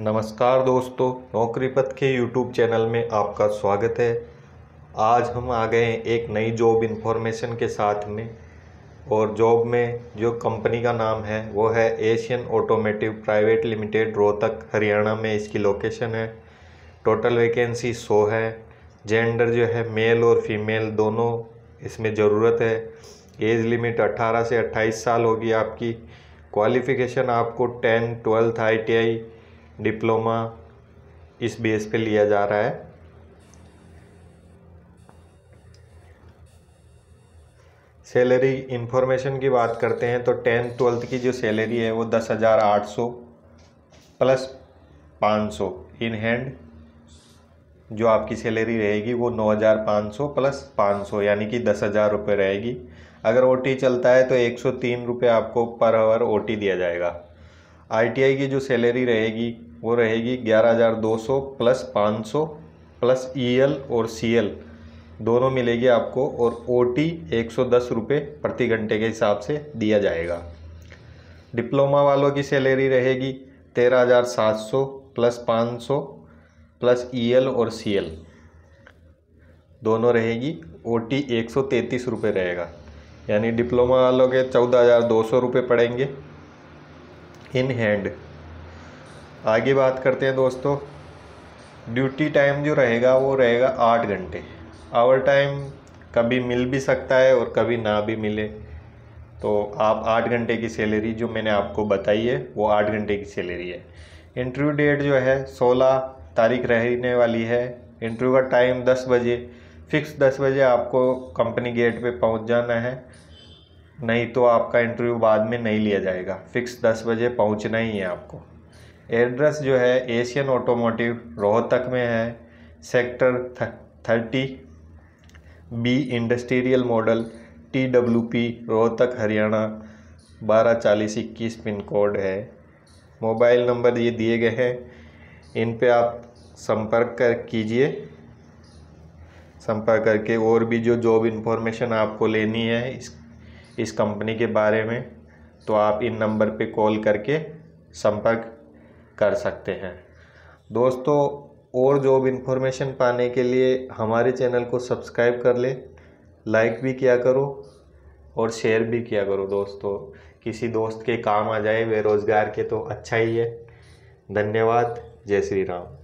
नमस्कार दोस्तों नौकरी पथ के यूट्यूब चैनल में आपका स्वागत है आज हम आ गए हैं एक नई जॉब इन्फॉर्मेशन के साथ में और जॉब में जो कंपनी का नाम है वो है Asian automotive private limited Rohtak Haryana में इसकी लोकेशन है टोटल वैकेंसी सौ है जेंडर जो है मेल और फीमेल दोनों इसमें ज़रूरत है एज लिमिट 18 से 28 साल होगी आपकी क्वालिफ़िकेशन आपको टेंथ ट्वेल्थ आई डिप्लोमा इस बेस पे लिया जा रहा है सैलरी इन्फॉर्मेशन की बात करते हैं तो टेंथ ट्वेल्थ की जो सैलरी है वो दस हज़ार आठ सौ प्लस पाँच सौ इन हैंड जो आपकी सैलरी रहेगी वो नौ हज़ार पाँच सौ प्लस पाँच सौ यानी कि दस हज़ार रुपये रहेगी अगर ओ चलता है तो एक सौ तीन रुपये आपको पर आवर ओ दिया जाएगा आई की जो सैलरी रहेगी वो रहेगी ग्यारह हज़ार दो सौ प्लस पाँच सौ प्लस ई e एल और सी एल दोनों मिलेगी आपको और ओ टी एक सौ दस रुपये प्रति घंटे के हिसाब से दिया जाएगा डिप्लोमा वालों की सैलरी रहेगी तेरह हज़ार सात सौ प्लस पाँच सौ प्लस ई e एल और सी एल दोनों रहेगी ओ टी एक सौ रुपये रहेगा यानी डिप्लोमा वालों के चौदह हज़ार दो सौ रुपये पड़ेंगे इन हैंड आगे बात करते हैं दोस्तों ड्यूटी टाइम जो रहेगा वो रहेगा आठ घंटे आवर टाइम कभी मिल भी सकता है और कभी ना भी मिले तो आप आठ घंटे की सैलरी जो मैंने आपको बताई है वो आठ घंटे की सैलरी है इंटरव्यू डेट जो है सोलह तारीख रहने वाली है इंटरव्यू का टाइम दस बजे फिक्स दस बजे आपको कंपनी गेट पे पहुंच जाना है नहीं तो आपका इंटरव्यू बाद में नहीं लिया जाएगा फिक्स दस बजे पहुंचना ही है आपको एड्रेस जो है एशियन ऑटोमोटिव रोहतक में है sector thirty B industrial model T W P Rohtak Haryana बारह चालीस इक्कीस पिन कोड है मोबाइल नंबर ये दिए गए हैं इन पे आप संपर्क कर कीजिए संपर्क करके और भी जो जॉब इन्फॉर्मेशन आपको लेनी है इस इस कंपनी के बारे में तो आप इन नंबर पे कॉल करके संपर्क कर सकते हैं दोस्तों और जॉब इन्फॉर्मेशन पाने के लिए हमारे चैनल को सब्सक्राइब कर ले लाइक भी किया करो और शेयर भी किया करो दोस्तों किसी दोस्त के काम आ जाए बेरोज़गार के तो अच्छा ही है धन्यवाद जय श्री राम